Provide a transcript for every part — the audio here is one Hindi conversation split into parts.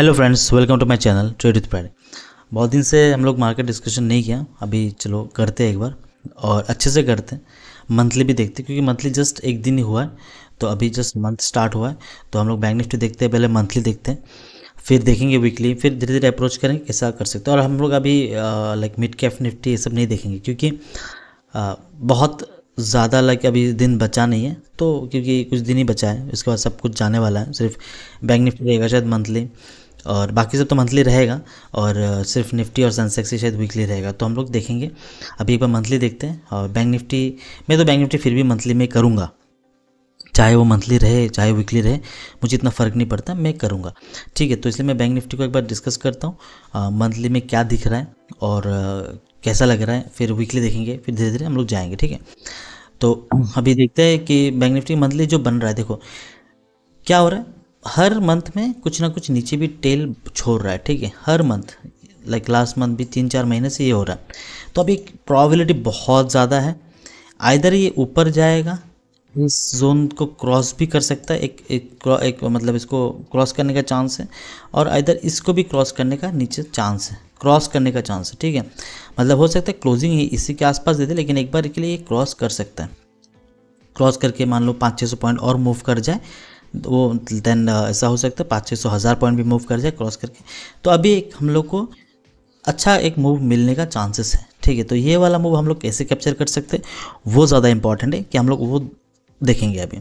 hello friends welcome to my channel trade with pride बहुत दिन से हम लोग मार्केट डिस्कशन नहीं किया अभी चलो करते हैं एक बार और अच्छे से करते हैं मंथली भी देखते हैं क्योंकि मंथली जस्ट एक दिन ही हुआ है तो अभी जस्ट मंथ स्टार्ट हुआ है तो हम लोग बैंक निफ्टी देखते हैं पहले मंथली देखते हैं फिर देखेंगे वीकली फिर धीरे धीरे अप्रोच करें कैसा कर सकते हैं और हम लोग अभी लाइक मिड कैफ निफ्टी ये सब नहीं देखेंगे क्योंकि आ, बहुत ज़्यादा लाइक अभी दिन बचा नहीं है तो क्योंकि कुछ दिन ही बचा है इसके बाद सब कुछ जाने वाला है सिर्फ बैंक निफ्टी रहेगा शायद मंथली और बाकी सब तो मंथली रहेगा और सिर्फ निफ्टी और सेंसेक्स ही शायद वीकली रहेगा तो हम लोग देखेंगे अभी एक बार मंथली देखते हैं और बैंक निफ्टी मैं तो बैंक निफ्टी फिर भी मंथली में करूँगा चाहे वो मंथली रहे चाहे वीकली रहे मुझे इतना फ़र्क नहीं पड़ता मैं करूँगा ठीक है तो इसलिए मैं बैंक निफ्टी को एक बार डिस्कस करता हूँ मंथली में क्या दिख रहा है और आ, कैसा लग रहा है फिर वीकली देखेंगे फिर धीरे धीरे हम लोग जाएंगे ठीक है तो अभी देखते हैं कि बैंक निफ्टी मंथली जो बन रहा है देखो क्या हो रहा है हर मंथ में कुछ ना कुछ नीचे भी टेल छोड़ रहा है ठीक है हर मंथ लाइक लास्ट मंथ भी तीन चार महीने से ये हो रहा है तो अभी प्रॉबिलिटी बहुत ज़्यादा है आइधर ये ऊपर जाएगा इस जोन को क्रॉस भी कर सकता है एक एक, एक मतलब इसको क्रॉस करने का चांस है और इधर इसको भी क्रॉस करने का नीचे चांस है क्रॉस करने का चांस है ठीक है मतलब हो सकता है क्लोजिंग ही इसी के आसपास दे दे लेकिन एक बार के लिए क्रॉस कर सकता है क्रॉस करके मान लो पाँच छः सौ पॉइंट और मूव कर जाए वो देन uh, ऐसा हो सकता है पाँच छः सौ हज़ार पॉइंट भी मूव कर जाए क्रॉस करके तो अभी एक हम लोग को अच्छा एक मूव मिलने का चांसेस है ठीक है तो ये वाला मूव हम लोग कैसे कैप्चर कर सकते हैं वो ज़्यादा इंपॉर्टेंट है कि हम लोग वो देखेंगे अभी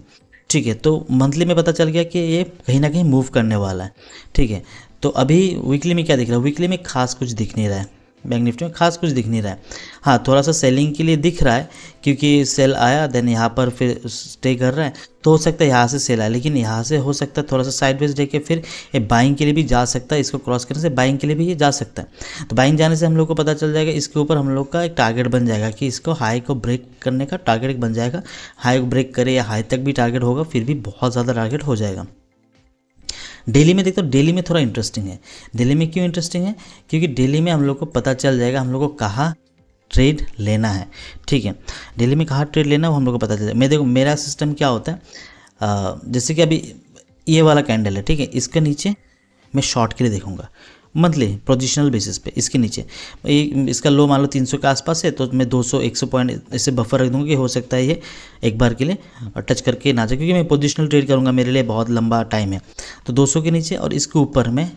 ठीक है तो मंथली में पता चल गया कि ये कहीं ना कहीं मूव करने वाला है ठीक है तो अभी वीकली में क्या दिख रहा है वीकली में खास कुछ दिख नहीं रहा है बैंक निफ्टी में खास कुछ दिख नहीं रहा है हाँ थोड़ा सा सेलिंग के लिए दिख रहा है क्योंकि सेल आया देन यहाँ पर फिर स्टे कर रहा है तो हो सकता है यहाँ से सेल आया लेकिन यहाँ से हो सकता है थोड़ा सा साइडवेज वेज के फिर ये बाइंग के लिए भी जा सकता है इसको क्रॉस करने से बाइंग के लिए भी ये जा सकता है तो बाइंग जाने से हम लोग को पता चल जाएगा इसके ऊपर हम लोग का एक टारगेट बन जाएगा कि इसको हाई को ब्रेक करने का टारगेट बन जाएगा हाई को ब्रेक करे या हाई तक भी टारगेट होगा फिर भी बहुत ज़्यादा टारगेट हो जाएगा डेली में देखते हो डेली में थोड़ा इंटरेस्टिंग है डेली में क्यों इंटरेस्टिंग है क्योंकि डेली में हम लोग को पता चल जाएगा हम लोग को कहाँ ट्रेड लेना है ठीक है डेली में कहाँ ट्रेड लेना है वो हम लोग को पता चल जाएगा मैं देखो मेरा सिस्टम क्या होता है जैसे कि अभी ये वाला कैंडल है ठीक है इसके नीचे मैं शॉर्ट के लिए देखूंगा मंथली पोजिशनल बेसिस पे इसके नीचे इसका लो मान लो 300 के आसपास है तो मैं 200 100 पॉइंट इसे बफर रख दूंगा कि हो सकता है ये एक बार के लिए और टच करके ना जाए क्योंकि मैं पोजिशनल ट्रेड करूँगा मेरे लिए बहुत लंबा टाइम है तो 200 के नीचे और इसके ऊपर मैं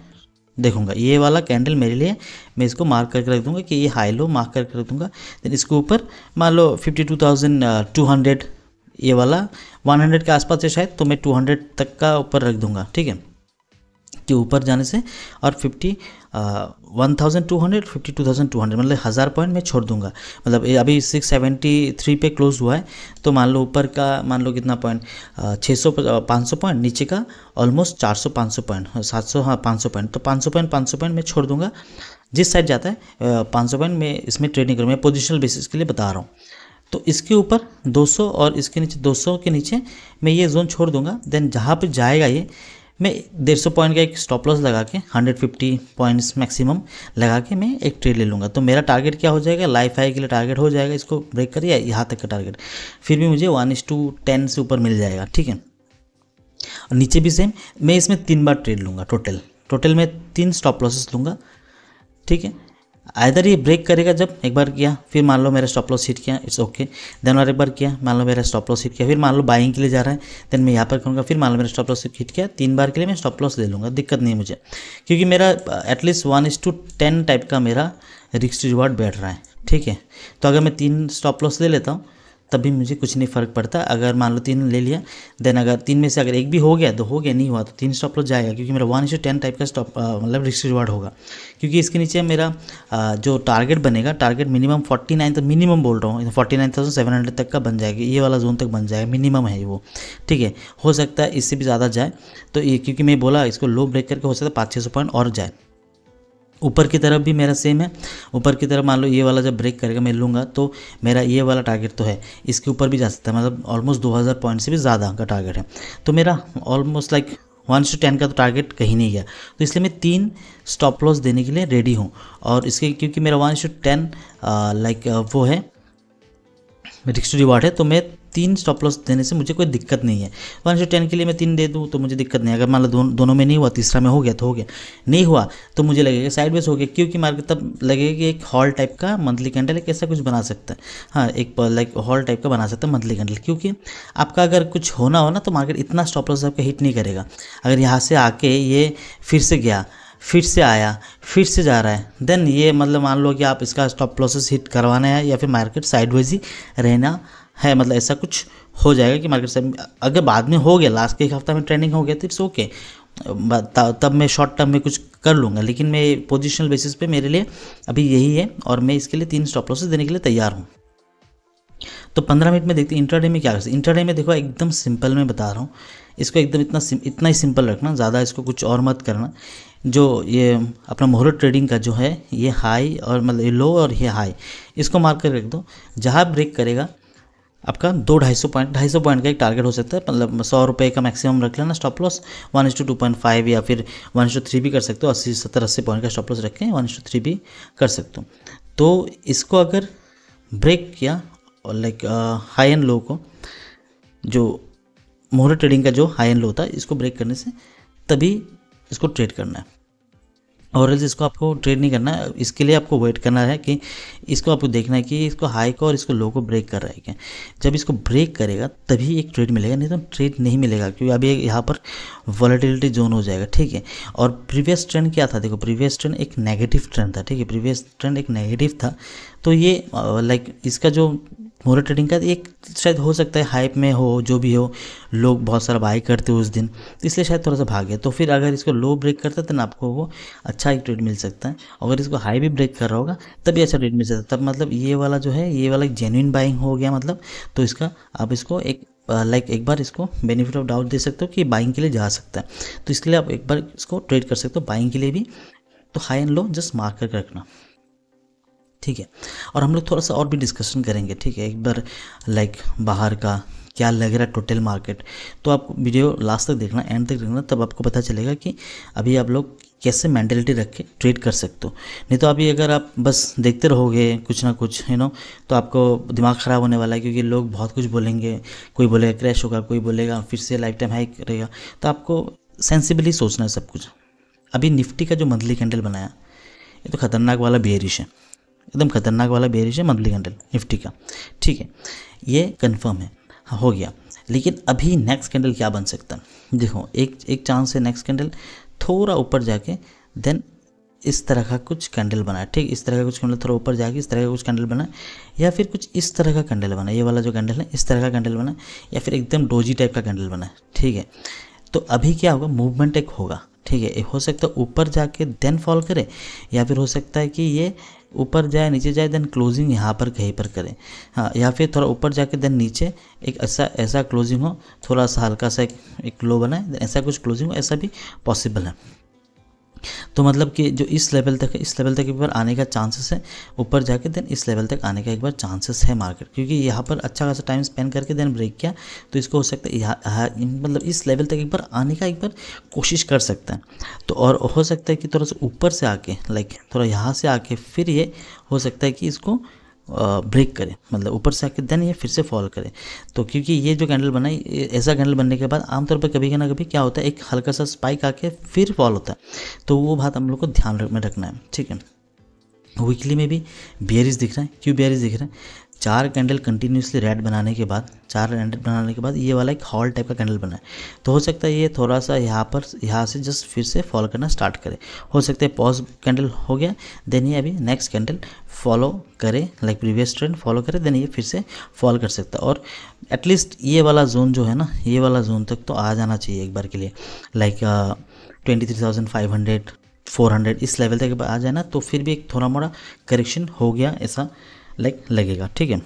देखूंगा ये वाला कैंडल मेरे लिए मैं इसको मार्क करके रख दूंगा कि ये हाई लो मार्क करके रख दूंगा देन इसके ऊपर मान लो fifty two thousand two hundred ये वाला वन हंड्रेड के आसपास है शायद तो मैं टू हंड्रेड तक का ऊपर रख दूंगा ठीक है के ऊपर जाने से और fifty one thousand two hundred fifty two thousand two hundred मतलब हज़ार पॉइंट मैं छोड़ दूंगा मतलब अभी सिक्स सेवेंटी थ्री पे क्लोज हुआ है तो मान लो ऊपर का मान लो कितना पॉइंट छः सौ पाँच सौ पॉइंट नीचे का ऑलमोस्ट चार सौ पाँच सौ पॉइंट सात सौ हाँ पाँच सौ पॉइंट तो पाँच सौ पॉइंट पाँच सौ पॉइंट मैं छोड़ दूंगा जिस साइड जाता है पाँच सौ पॉइंट मैं इसमें ट्रेडिंग करूँ करूँगा मैं पोजिशनल बेसिस के लिए बता रहा हूँ तो इसके ऊपर 200 और इसके नीचे 200 के नीचे मैं ये जोन छोड़ दूंगा देन जहाँ पर जाएगा ये मैं डेढ़ सौ पॉइंट का एक स्टॉप लॉस लगा के हंड्रेड फिफ्टी पॉइंट्स मैक्सिमम लगा के मैं एक ट्रेड ले लूँगा तो मेरा टारगेट क्या हो जाएगा लाइफ हाई के लिए टारगेट हो जाएगा इसको ब्रेक करिए यहाँ तक का टारगेट फिर भी मुझे वन इस टू टेन से ऊपर मिल जाएगा ठीक है और नीचे भी सेम मैं इसमें तीन बार ट्रेड लूँगा टोटल टोटल मैं तीन स्टॉप लॉसेस लूँगा ठीक है आइर ये ब्रेक करेगा जब एक बार किया फिर मान लो मेरा स्टॉप लॉस हिट किया इट्स ओके देन और एक बार किया मान लो मेरा स्टॉप लॉस हिट किया फिर मान लो बाइंग के लिए जा रहा है देन मैं यहाँ पर करूँगा फिर मान लो मेरा स्टॉप लॉस हिट किया तीन बार के लिए मैं स्टॉप लॉस ले लूँगा दिक्कत नहीं मुझे क्योंकि मेरा at least one is to ten type का मेरा रिक्स रिवार्ड बैठ रहा है ठीक है तो अगर मैं तीन स्टॉप लॉस ले लेता हूँ तब भी मुझे कुछ नहीं फ़र्क पड़ता अगर मान लो तीन ले लिया देन अगर तीन में से अगर एक भी हो गया तो हो गया नहीं हुआ तो तीन स्टॉप लॉस जाएगा क्योंकि मेरा वन इशू टेन टाइप का स्टॉप मतलब रिस्क रिवार्ड होगा क्योंकि इसके नीचे मेरा आ, जो टारगेट बनेगा टारगेट मिनिमम फोर्टी नाइन तो मिनिमम बोल रहा हूँ forty nine thousand seven hundred तक का बन जाएगा ये वाला जोन तक बन जाएगा मिनिमम है वो ठीक है हो सकता है इससे भी ज़्यादा जाए तो ये क्योंकि मैं बोला इसको लो ब्रेक करके हो सकता है पाँच छः सौ पॉइंट और जाए ऊपर की तरफ भी मेरा सेम है ऊपर की तरफ मान लो ये वाला जब ब्रेक करेगा मैं लूँगा तो मेरा ये वाला टारगेट तो है इसके ऊपर भी जा सकता है मतलब ऑलमोस्ट 2000 पॉइंट से भी ज़्यादा का टारगेट है तो मेरा almost like one to ten का तो टारगेट कहीं नहीं गया तो इसलिए मैं तीन स्टॉप लॉस देने के लिए रेडी हूँ और इसके क्योंकि मेरा वन टू टेन लाइक वो है रिक्स टू रिवार्ड है तो मैं तीन स्टॉप लॉस देने से मुझे कोई दिक्कत नहीं है वन से टेन के लिए मैं तीन दे दूँ तो मुझे दिक्कत नहीं अगर मान लो दोन, दोनों में नहीं हुआ तीसरा में हो गया तो हो गया नहीं हुआ तो मुझे लगेगा साइडवेज हो गया क्योंकि मार्केट तब लगेगा कि एक हॉल टाइप का मंथली कैंडल एक ऐसा कुछ बना सकता है हाँ एक लाइक हॉल टाइप का बना सकता है मंथली कैंडल क्योंकि आपका अगर कुछ होना हो ना तो मार्केट इतना स्टॉप लॉस आपका हिट नहीं करेगा अगर यहाँ से आके ये फिर से गया फिर से आया फिर से जा रहा है देन ये मतलब मान लो कि आप इसका स्टॉप लॉसेस हिट करवाना है या फिर मार्केट साइडवेज ही रहना है मतलब ऐसा कुछ हो जाएगा कि मार्केट से अगर बाद में हो गया लास्ट के एक हफ्ता में ट्रेंडिंग हो गया तो इट्स ओके तब मैं शॉर्ट टर्म में कुछ कर लूँगा लेकिन मैं पोजिशनल बेसिस पे मेरे लिए अभी यही है और मैं इसके लिए तीन स्टॉप लॉसेस देने के लिए तैयार हूँ तो पंद्रह मिनट में देखते हैं इंटरडे में क्या करते हैं इंटरडे में देखो एकदम सिंपल में बता रहा हूँ इसको एकदम इतना इतना ही सिंपल रखना ज़्यादा इसको कुछ और मत करना जो ये अपना मुहूर्त ट्रेडिंग का जो है ये हाई और मतलब ये लो और ये हाई इसको मार्क कर रख दो जहाँ ब्रेक करेगा आपका दो ढाई सौ पॉइंट ढाई सौ पॉइंट का एक टारगेट हो सकता है मतलब सौ रुपये का मैक्सिमम रख लेना stop loss one is to two point five या फिर वन इंस टू थ्री भी कर सकते हो अस्सी सत्तर अस्सी पॉइंट का स्टॉप लॉस रखें वन इंस टू थ्री भी कर सकते हो तो इसको अगर ब्रेक किया और लाइक हाई एंड लो को जो मोहर ट्रेडिंग का जो हाई एंड लो था इसको ब्रेक करने से तभी इसको ट्रेड करना है और इसको आपको ट्रेड नहीं करना है इसके लिए आपको वेट करना है कि इसको आपको देखना है कि इसको हाई को और इसको लो को ब्रेक कर रहा है क्या जब इसको ब्रेक करेगा तभी एक ट्रेड मिलेगा नहीं तो ट्रेड नहीं मिलेगा क्योंकि अभी यहाँ पर वॉलेटिलिटी जोन हो जाएगा ठीक है और प्रीवियस ट्रेंड क्या था देखो प्रीवियस ट्रेंड एक नेगेटिव ट्रेंड था ठीक है प्रीवियस ट्रेंड एक नेगेटिव था तो ये लाइक uh, इसका जो मोर ट्रेडिंग का एक शायद हो सकता है हाइप में हो जो भी हो लोग बहुत सारा बाई करते हो उस दिन तो इसलिए शायद थोड़ा सा भागे तो फिर अगर इसको लो ब्रेक करता है तो ना आपको वो अच्छा एक ट्रेड मिल सकता है अगर इसको हाई भी ब्रेक कर रहा होगा तभी अच्छा ट्रेड मिल सकता है तब मतलब ये वाला जो है ये वाला एक जेन्यून बाइंग हो गया मतलब तो इसका आप इसको एक लाइक एक बार इसको बेनिफिट ऑफ डाउट दे सकते हो कि बाइंग के लिए जा सकता है तो इसके लिए आप एक बार इसको ट्रेड कर सकते हो बाइंग के लिए भी तो high and low just mark करके रखना ठीक है और हम लोग थोड़ा सा और भी डिस्कशन करेंगे ठीक है एक बार लाइक बाहर का क्या लग रहा है टोटल मार्केट तो आप वीडियो लास्ट तक देखना एंड तक देखना तब आपको पता चलेगा कि अभी आप लोग कैसे मैंटेलिटी रख के ट्रेड कर सकते हो नहीं तो अभी अगर आप बस देखते रहोगे कुछ ना कुछ यू नो तो आपको दिमाग ख़राब होने वाला है क्योंकि लोग बहुत कुछ बोलेंगे कोई बोलेगा क्रैश होगा कोई बोलेगा फिर से लाइफ टाइम हाइक रहेगा तो आपको सेंसिबली सोचना है सब कुछ अभी निफ्टी का जो मंथली कैंडल बनाया ये तो खतरनाक वाला बेहरिश है एकदम खतरनाक वाला बेरिश है मंथली कैंडल निफ्टी का ठीक है ये कन्फर्म है हाँ, हो गया लेकिन अभी नेक्स्ट कैंडल क्या बन सकता है देखो एक एक चांस है नेक्स्ट कैंडल थोड़ा ऊपर जाके देन इस तरह का कुछ कैंडल बना ठीक इस तरह का कुछ कैंडल थोड़ा ऊपर जाके इस तरह का कुछ कैंडल बना या फिर कुछ इस तरह का कैंडल बना ये वाला जो कैंडल है इस तरह का कैंडल बना या फिर एकदम डोजी टाइप का कैंडल बना ठीक है तो अभी क्या होगा मूवमेंट एक होगा ठीक है हो सकता है ऊपर जाके देन फॉल करे या फिर हो सकता है कि ये ऊपर जाए नीचे जाए देन क्लोजिंग यहाँ पर कहीं पर करें हाँ या फिर थोड़ा ऊपर जाके देन नीचे एक ऐसा ऐसा क्लोजिंग हो थोड़ा सा हल्का सा एक, एक बनाए ऐसा कुछ क्लोजिंग हो ऐसा भी पॉसिबल है तो मतलब कि जो इस लेवल तक इस लेवल तक एक बार आने का चांसेस है ऊपर जाके देन इस लेवल तक आने का एक बार चांसेस है मार्केट क्योंकि यहाँ पर अच्छा खासा टाइम स्पेंड करके देन ब्रेक किया तो इसको हो सकता है यहाँ मतलब इस लेवल तक एक बार आने का एक बार कोशिश कर सकता है तो और हो सकता है कि थोड़ा सा ऊपर से आके लाइक थोड़ा यहाँ से आके फिर ये हो सकता है कि इसको ब्रेक करें मतलब ऊपर से आके देन ये फिर से फॉल करें तो क्योंकि ये जो कैंडल बना है ऐसा कैंडल बनने के बाद आमतौर पर कभी ना कभी क्या होता है एक हल्का सा स्पाइक आके फिर फॉल होता है तो वो बात हम लोग को ध्यान में रखना है ठीक है वीकली में भी बियरिज दिख रहा है क्यों बियरिज दिख रहा है चार कैंडल कंटिन्यूसली रेड बनाने के बाद चार रेड बनाने के बाद ये वाला एक हॉल टाइप का कैंडल बना है तो हो सकता है ये थोड़ा सा यहाँ पर यहाँ से जस्ट फिर से फॉलो करना स्टार्ट करे हो सकता है पॉज कैंडल हो गया देन ये अभी नेक्स्ट कैंडल फॉलो करे लाइक प्रीवियस ट्रेंड फॉलो करे देन ये फिर से फॉलो कर सकता है और एटलीस्ट ये वाला जोन जो है ना ये वाला जोन तक तो आ जाना चाहिए एक बार के लिए like twenty three thousand five hundred four hundred इस लेवल तक आ जाए ना तो फिर भी एक थोड़ा मोड़ा करेक्शन हो गया ऐसा लाइक लगेगा ठीक है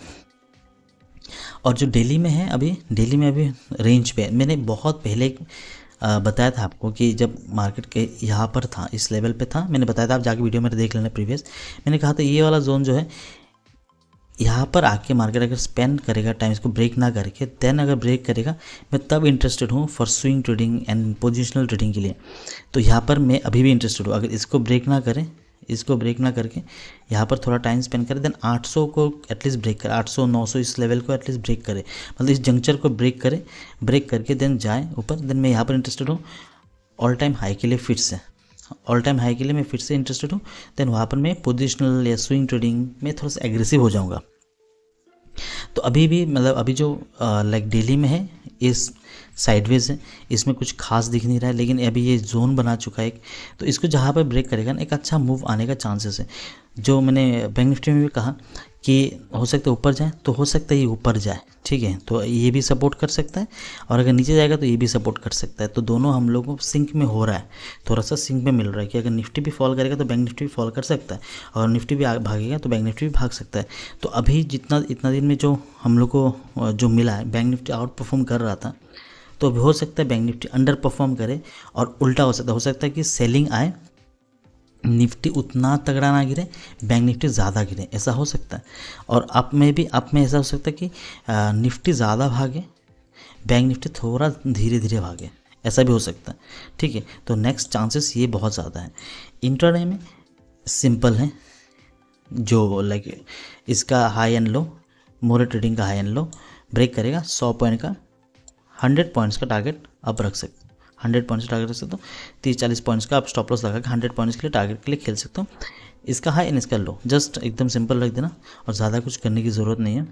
और जो डेली में है अभी डेली में अभी रेंज पे मैंने बहुत पहले बताया था आपको कि जब मार्केट के यहाँ पर था इस लेवल पे था मैंने बताया था आप जाके वीडियो मेरे देख लेना प्रीवियस मैंने कहा था ये वाला जोन जो है यहाँ पर आके मार्केट अगर स्पेंड करेगा टाइम इसको ब्रेक ना करके देन अगर ब्रेक करेगा मैं तब इंटरेस्टेड हूँ for swing trading and positional trading के लिए तो यहाँ पर मैं अभी भी इंटरेस्टेड हूँ अगर इसको ब्रेक ना करें इसको ब्रेक ना करके यहाँ पर थोड़ा टाइम स्पेंड करें देन 800 को एटलीस्ट ब्रेक करें 800 900 इस लेवल को एटलीस्ट ब्रेक करें मतलब इस जंक्चर को ब्रेक करें ब्रेक करके देन जाए ऊपर देन मैं यहाँ पर इंटरेस्टेड हूँ ऑल टाइम हाई के लिए फिर से ऑल टाइम हाई के लिए मैं फिर से इंटरेस्टेड हूँ देन वहाँ पर मैं पोजिशनल या स्विंग ट्रेडिंग में थोड़ा सा एग्रेसिव हो जाऊँगा तो अभी भी मतलब अभी जो लाइक डेली में है इस साइडवेज है इसमें कुछ खास दिख नहीं रहा है लेकिन अभी ये जोन बना चुका है एक तो इसको जहाँ पर ब्रेक करेगा ना एक अच्छा मूव आने का चांसेस है जो मैंने बैंक निफ्टी में भी कहा कि हो सकता है ऊपर जाए तो हो सकता है ये ऊपर जाए ठीक है तो ये भी सपोर्ट कर सकता है और अगर नीचे जाएगा तो ये भी सपोर्ट कर सकता है तो दोनों हम लोगों को सिंक में हो रहा है थोड़ा सा सिंक में मिल रहा है कि अगर निफ्टी भी फॉल करेगा तो बैंक निफ्टी भी फॉल कर सकता है और निफ्टी भी भागेगा तो बैंक निफ्टी भी भाग सकता है तो अभी जितना इतना दिन में जो हम लोग को जो मिला है बैंक निफ्टी आउट परफॉर्म कर रहा था तो अभी हो सकता है बैंक निफ्टी अंडर परफॉर्म करे और उल्टा हो सकता है हो सकता है कि सेलिंग आए निफ्टी उतना तगड़ा ना गिरे बैंक निफ्टी ज़्यादा गिरे ऐसा हो सकता है और आप में भी आप में ऐसा हो सकता है कि निफ्टी ज़्यादा भागे बैंक निफ्टी थोड़ा धीरे धीरे भागे ऐसा भी हो सकता है ठीक है तो नेक्स्ट चांसेस ये बहुत ज़्यादा है इंट्राडे में सिंपल है जो लाइक इसका हाई एंड लो मोरे ट्रेडिंग का हाई एंड लो ब्रेक करेगा सौ पॉइंट का हंड्रेड पॉइंट्स का टारगेट आप रख सकते हंड्रेड पॉइंट्स टारगेट रख सकते हो तीस चालीस पॉइंट्स का आप स्टॉप लॉस लगा के हंड्रेड पॉइंट्स के लिए टारगेट के लिए खेल सकते हो इसका हाई एंड इसका लो जस्ट एकदम सिंपल रख देना और ज़्यादा कुछ करने की ज़रूरत नहीं है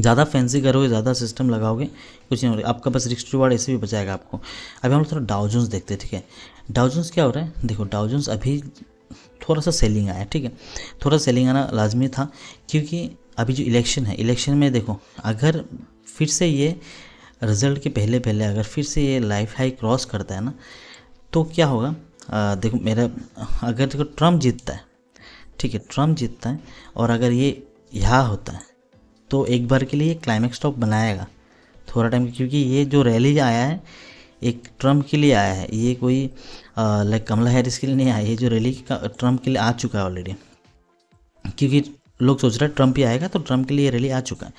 ज़्यादा फैंसी करोगे ज़्यादा सिस्टम लगाओगे कुछ नहीं हो रहा आपका बस रिक्स रिवार्ड ऐसे भी बचाएगा आपको अभी हम लोग थोड़ा डाउजोन्स देखते हैं ठीक है डाउजोन्स क्या हो रहा है देखो डाउजोन्स अभी थोड़ा सा सेलिंग आया ठीक है थोड़ा सेलिंग आना लाजमी था क्योंकि अभी जो इलेक्शन है इलेक्शन में देखो अगर फिर से ये रिज़ल्ट के पहले पहले अगर फिर से ये लाइफ हाई क्रॉस करता है ना तो क्या होगा आ, देखो मेरा अगर देखो ट्रम्प जीतता है ठीक है ट्रम्प जीतता है और अगर ये यहाँ होता है तो एक बार के लिए क्लाइमेक्स टॉप बनाएगा थोड़ा टाइम क्योंकि ये जो रैली आया है एक ट्रम्प के लिए आया है ये कोई लाइक कमला हैरिस के लिए नहीं आया ये जो रैली ट्रम्प के लिए आ चुका है ऑलरेडी क्योंकि लोग सोच रहे हैं ट्रम्प ही आएगा तो ट्रम्प के लिए रैली आ चुका है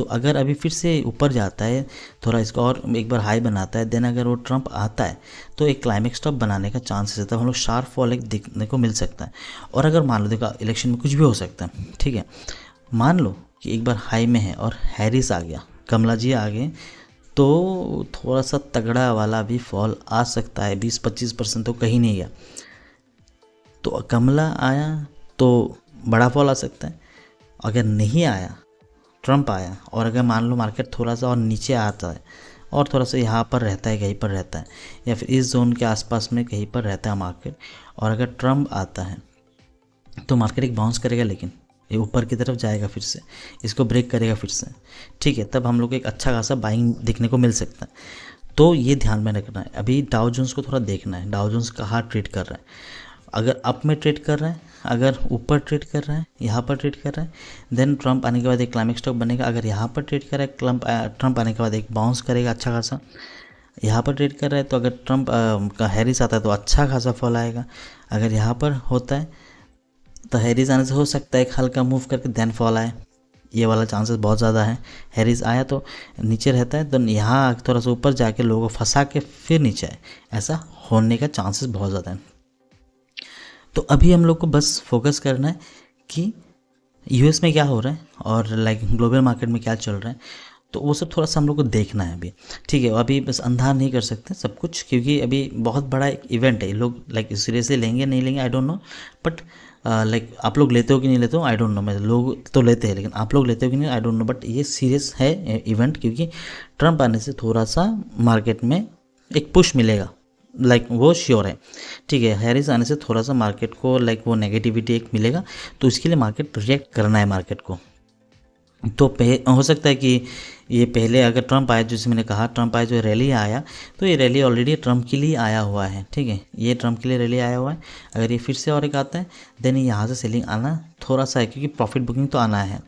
तो अगर अभी फिर से ऊपर जाता है थोड़ा इसको और एक बार हाई बनाता है देन अगर वो ट्रंप आता है तो एक क्लाइमेक्स टॉप बनाने का चांसेस रहता है हम लोग शार्प फॉल एक देखने को मिल सकता है और अगर मान लो देखो इलेक्शन में कुछ भी हो सकता है ठीक है मान लो कि एक बार हाई में है और हैरिस आ गया कमला जी आ गए तो थोड़ा सा तगड़ा वाला भी फॉल आ सकता है बीस पच्चीस परसेंट तो कहीं नहीं गया तो कमला आया तो बड़ा फॉल आ सकता है अगर नहीं आया ट्रंप आया और अगर मान लो मार्केट थोड़ा सा और नीचे आता है और थोड़ा सा यहाँ पर रहता है कहीं पर रहता है या फिर इस जोन के आसपास में कहीं पर रहता है मार्केट और अगर ट्रम्प आता है तो मार्केट एक बाउंस करेगा लेकिन ये ऊपर की तरफ जाएगा फिर से इसको ब्रेक करेगा फिर से ठीक है तब हम लोग को एक अच्छा खासा बाइंग देखने को मिल सकता है तो ये ध्यान में रखना है अभी डाउ जोन्स को थोड़ा देखना है डाउ जोन्स कहाँ ट्रेड कर रहा है अगर अप में ट्रेड कर रहे हैं अगर ऊपर ट्रेड कर रहे हैं यहाँ पर ट्रेड कर रहे हैं देन ट्रंप आने के बाद एक क्लाइमिक स्टॉक बनेगा अगर यहाँ पर ट्रेड कर रहा है क्लम्प ट्रंप आने के बाद एक बाउंस करेगा अच्छा खासा यहाँ पर ट्रेड कर रहा है तो अगर ट्रंप uh, का हैरिस आता है तो अच्छा खासा फॉल आएगा अगर यहाँ पर होता है तो हैरिस आने से हो सकता है एक हल्का मूव करके देन फॉल आए ये वाला चांसेस बहुत ज़्यादा है हैरिस आया तो नीचे रहता है तो यहाँ थोड़ा सा ऊपर जाके लोगों को फंसा के फिर नीचे आए ऐसा होने का चांसेस बहुत ज़्यादा है तो अभी हम लोग को बस फोकस करना है कि यूएस में क्या हो रहा है और लाइक ग्लोबल मार्केट में क्या चल रहा है तो वो सब थोड़ा सा हम लोग को देखना है अभी ठीक है अभी बस अंधार नहीं कर सकते सब कुछ क्योंकि अभी बहुत बड़ा एक इवेंट है लोग लाइक सीरियसली लेंगे नहीं लेंगे I don't know but like आप लोग लेते हो कि नहीं लेते हो आई डोंट नो मैं लोग तो लेते हैं लेकिन आप लोग लेते हो कि नहीं आई डोंट नो बट ये सीरियस है इवेंट क्योंकि ट्रंप आने से थोड़ा सा मार्केट में एक पुश मिलेगा लाइक वो श्योर है ठीक है हैरिस आने से थोड़ा सा मार्केट को लाइक वो नेगेटिविटी एक मिलेगा तो इसके लिए मार्केट रिएक्ट करना है मार्केट को तो हो सकता है कि ये पहले अगर ट्रंप आया जैसे मैंने कहा ट्रंप आया जो रैली आया तो ये रैली ऑलरेडी ट्रंप के लिए आया हुआ है ठीक है ये ट्रंप के लिए रैली आया हुआ है अगर ये फिर से और एक आता है देन यहाँ से सेलिंग आना थोड़ा सा है क्योंकि प्रॉफिट बुकिंग तो आना है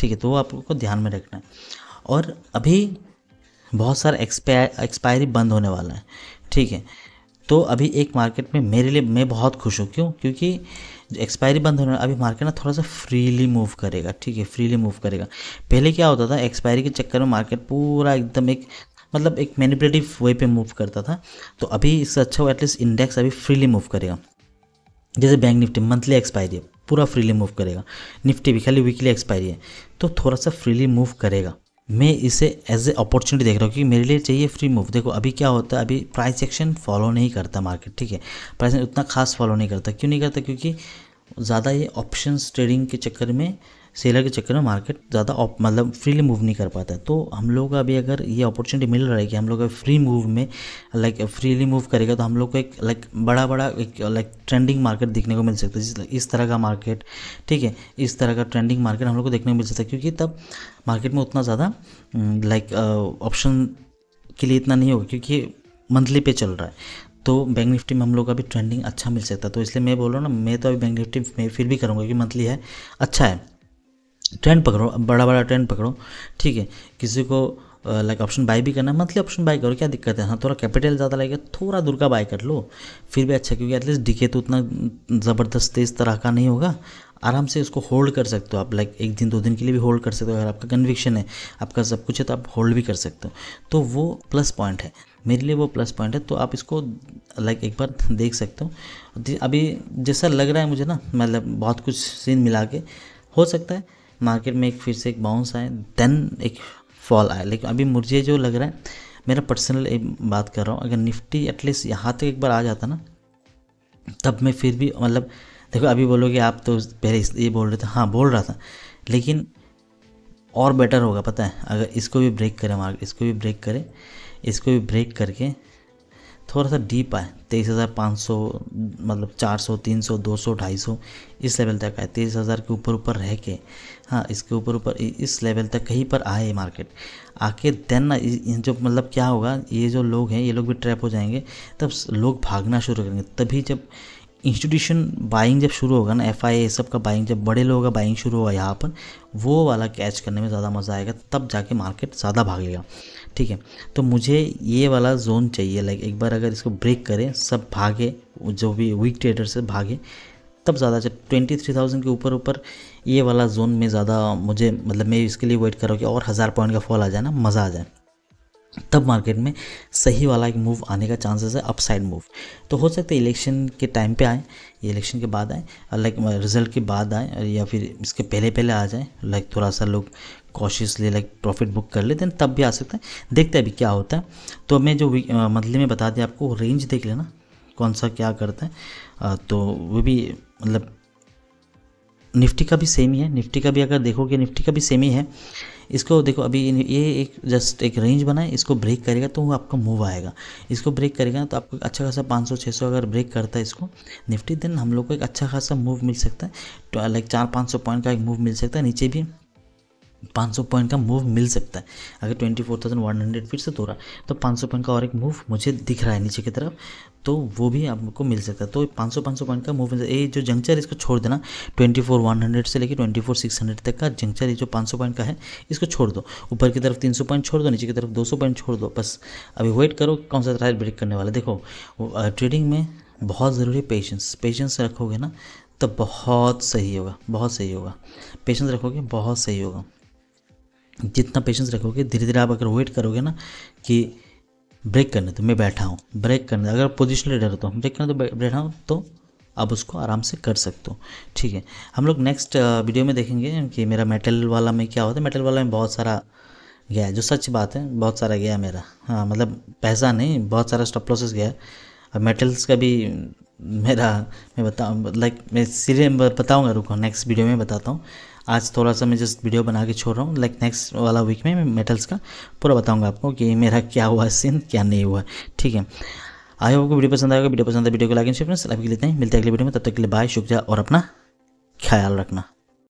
ठीक है तो वो आपको ध्यान में रखना है और अभी बहुत सारा एक्सपायरी बंद होने वाला है ठीक है तो अभी एक मार्केट में मेरे लिए मैं बहुत खुश हूँ क्यों क्योंकि एक्सपायरी बंद होने अभी मार्केट ना थोड़ा सा फ्रीली मूव करेगा ठीक है फ्रीली मूव करेगा पहले क्या होता था एक्सपायरी के चक्कर में मार्केट पूरा एकदम एक मतलब एक मैनिपुलेटिव वे पे मूव करता था तो अभी इससे अच्छा हुआ एटलीस्ट इंडेक्स अभी फ्रीली मूव करेगा जैसे बैंक निफ्टी मंथली एक्सपायरी है पूरा फ्रीली मूव करेगा निफ्टी भी खाली वीकली एक्सपायरी है तो थोड़ा सा फ्रीली मूव करेगा मैं इसे एज ए अपॉर्चुनिटी देख रहा हूँ क्योंकि मेरे लिए चाहिए फ्री मूव देखो अभी क्या होता है अभी प्राइस एक्शन फॉलो नहीं करता मार्केट ठीक है प्राइस उतना खास फॉलो नहीं करता क्यों नहीं करता क्योंकि ज़्यादा ये ऑप्शन ट्रेडिंग के चक्कर में सेलर के चक्कर में मार्केट ज़्यादा मतलब फ्रीली मूव नहीं कर पाता है तो हम लोग अभी अगर ये अपॉर्चुनिटी मिल रहा है कि हम लोग फ्री मूव में लाइक फ्रीली मूव करेगा तो हम लोग को एक लाइक बड़ा बड़ा एक लाइक ट्रेंडिंग मार्केट देखने को मिल सकता है जिस इस तरह का मार्केट ठीक है इस तरह का ट्रेंडिंग मार्केट हम लोग को देखने को मिल सकता है क्योंकि तब मार्केट में उतना ज़्यादा लाइक ऑप्शन के लिए इतना नहीं होगा क्योंकि मंथली पे चल रहा है तो बैंक निफ्टी में हम लोग का भी ट्रेंडिंग अच्छा मिल सकता है तो इसलिए मैं बोल रहा हूँ ना मैं तो अभी बैंक निफ्टी में फिर भी करूँगा क्योंकि मंथली है अच्छा है ट्रेंड पकड़ो बड़ा बड़ा ट्रेंड पकड़ो ठीक है किसी को लाइक ऑप्शन बाई भी करना मंथली ऑप्शन बाई करो क्या दिक्कत है हाँ थोड़ा कैपिटल ज़्यादा लगेगा थोड़ा दूर का बाय कर लो फिर भी अच्छा क्योंकि एटलीस्ट डिके तो उतना ज़बरदस्त तेज़ तरह का नहीं होगा आराम से उसको होल्ड कर सकते हो आप लाइक एक दिन दो दिन के लिए भी होल्ड कर सकते हो अगर आपका कन्विक्शन है आपका सब कुछ है तो आप होल्ड भी कर सकते हो तो वो प्लस पॉइंट है मेरे लिए वो प्लस पॉइंट है तो आप इसको लाइक एक बार देख सकते हो अभी जैसा लग रहा है मुझे ना मतलब बहुत कुछ सीन मिला के हो सकता है मार्केट में एक फिर से एक बाउंस आए देन एक फॉल आए लेकिन अभी मुझे जो लग रहा है मेरा पर्सनल बात कर रहा हूँ अगर निफ्टी एटलीस्ट यहाँ तक एक बार आ जाता ना तब मैं फिर भी मतलब देखो अभी बोलोगे आप तो पहले ये बोल रहे थे हाँ बोल रहा था लेकिन और बेटर होगा पता है अगर इसको भी ब्रेक करें मार्केट इसको भी ब्रेक करें इसको भी ब्रेक करके थोड़ा सा डीप आए तेईस हज़ार पाँच सौ मतलब चार सौ तीन सौ दो सौ ढाई सौ इस लेवल तक आए तेईस हज़ार के ऊपर ऊपर रह के हाँ इसके ऊपर ऊपर इस लेवल तक कहीं पर आए मार्केट आके देन ना जो मतलब क्या होगा ये जो लोग हैं ये लोग भी ट्रैप हो जाएंगे तब लोग भागना शुरू करेंगे तभी जब इंस्टीट्यूशन बाइंग जब शुरू होगा ना एफ आई ए सब का बाइंग जब बड़े लोगों का बाइंग शुरू होगा यहाँ पर वो वाला कैच करने में ज़्यादा मज़ा आएगा तब जाके मार्केट ज़्यादा भागेगा ठीक है तो मुझे ये वाला जोन चाहिए लाइक एक बार अगर इसको ब्रेक करें सब भागे जो भी वीक ट्रेडर से भागे तब ज़्यादा अच्छा ट्वेंटी थ्री थाउजेंड के ऊपर ऊपर ये वाला जोन में ज़्यादा मुझे मतलब मैं इसके लिए वेट कर रहा हूँ कि और हज़ार पॉइंट का फॉल आ जाए ना मज़ा आ जाए तब मार्केट में सही वाला एक मूव आने का चांसेस है अपसाइड मूव तो हो सकता है इलेक्शन के टाइम पे आए ये इलेक्शन के बाद आए लाइक रिजल्ट के बाद आए या फिर इसके पहले पहले आ जाए लाइक थोड़ा सा लोग कॉशियसली लाइक प्रॉफिट बुक कर लेते हैं तब भी आ सकता है देखते हैं अभी क्या होता है तो मैं जो मंथली में बता दिया आपको रेंज देख लेना कौन सा क्या करता है तो वो भी मतलब निफ्टी का भी सेम ही है निफ्टी का भी अगर देखोगे निफ्टी का भी सेम ही है इसको देखो अभी ये एक जस्ट एक रेंज बनाए इसको ब्रेक करेगा तो वो आपका मूव आएगा इसको ब्रेक करेगा तो आपको अच्छा खासा 500 600 अगर ब्रेक करता है इसको निफ्टी देन हम लोग को एक अच्छा खासा मूव मिल सकता है तो लाइक चार पाँच सौ पॉइंट का एक मूव मिल सकता है नीचे भी पाँच सौ पॉइंट का मूव मिल सकता है अगर twenty four thousand one hundred फिर से तोड़ा तो पाँच सौ पॉइंट का और एक मूव मुझे दिख रहा है नीचे की तरफ तो वो भी आपको मिल सकता है तो पाँच सौ पाँच सौ पॉइंट का मूव ये जो जंक्चर इसको छोड़ देना ट्वेंटी फोर वन हंड्रेड से लेकर ट्वेंटी फोर सिक्स हंड्रेड तक का जंक्चर ये जो पाँच सौ पॉइंट का है इसको छोड़ दो ऊपर की तरफ तीन सौ पॉइंट छोड़ दो नीचे की तरफ दो सौ पॉइंट छोड़ दो बस अभी वेट करो कौन सा ट्रायल ब्रेक करने वाला देखो ट्रेडिंग में बहुत ज़रूरी है पेशेंस पेशेंस रखोगे ना तो बहुत सही होगा बहुत सही होगा पेशेंस रखोगे बहुत सही होगा जितना पेशेंस रखोगे धीरे धीरे आप अगर वेट करोगे ना कि ब्रेक करने तो मैं बैठा हूँ ब्रेक करने अगर पोजिशन डर होता हूँ ब्रेक करने तो बैठा हूँ तो आप उसको आराम से कर सकते हो ठीक है हम लोग नेक्स्ट वीडियो में देखेंगे कि मेरा मेटल वाला में क्या होता है मेटल वाला में बहुत सारा गया है जो सच बात है बहुत सारा गया है मेरा हाँ मतलब पैसा नहीं बहुत सारा स्टॉप लॉसेस गया और मेटल्स का भी मेरा मैं बताऊँ लाइक मैं सीरियल बताऊँगा रुको नेक्स्ट वीडियो में बताता हूँ आज थोड़ा सा मैं जस्ट वीडियो बना के छोड़ रहा हूँ लाइक नेक्स्ट वाला वीक में मैं मेटल्स का पूरा बताऊँगा आपको कि मेरा क्या हुआ सीन क्या नहीं हुआ ठीक है आई होप आपको वीडियो पसंद आएगा वीडियो पसंद है वीडियो तो को लाइक एंड शेयर फ्रेंड्स अभी लेते हैं मिलते हैं अगले वीडियो में तब तक के लिए बाय शुक्रिया और अपना ख्याल रखना